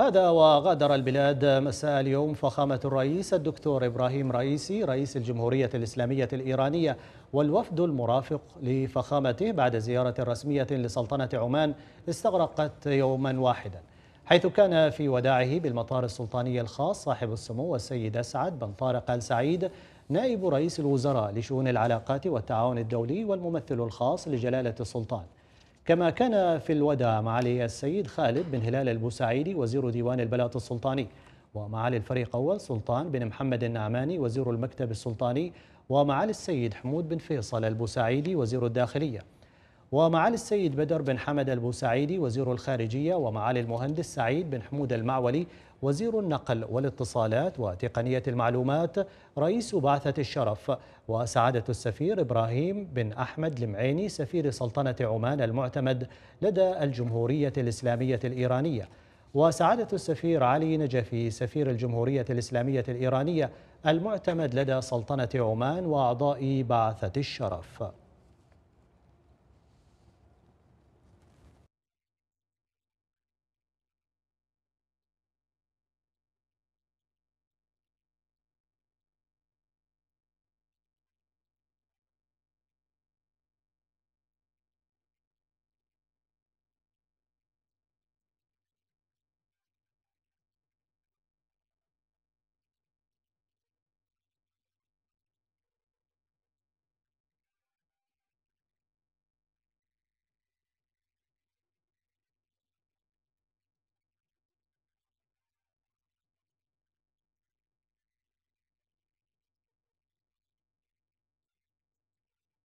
هذا وغادر البلاد مساء اليوم فخامة الرئيس الدكتور إبراهيم رئيسي رئيس الجمهورية الإسلامية الإيرانية والوفد المرافق لفخامته بعد زيارة رسمية لسلطنة عمان استغرقت يوما واحدا حيث كان في وداعه بالمطار السلطاني الخاص صاحب السمو السيد أسعد بن طارق آل سعيد نائب رئيس الوزراء لشؤون العلاقات والتعاون الدولي والممثل الخاص لجلالة السلطان كما كان في الوداع معالي السيد خالد بن هلال البوسعيدي وزير ديوان البلاط السلطاني ومعالي الفريق أول سلطان بن محمد النعماني وزير المكتب السلطاني ومعالي السيد حمود بن فيصل البوسعيدي وزير الداخلية ومعالي السيد بدر بن حمد البوسعيدي وزير الخارجية ومعالي المهندس سعيد بن حمود المعولي وزير النقل والاتصالات وتقنية المعلومات رئيس بعثة الشرف وسعادة السفير إبراهيم بن أحمد المعيني سفير سلطنة عمان المعتمد لدى الجمهورية الإسلامية الإيرانية وسعادة السفير علي نجفي سفير الجمهورية الإسلامية الإيرانية المعتمد لدى سلطنة عمان وأعضاء بعثة الشرف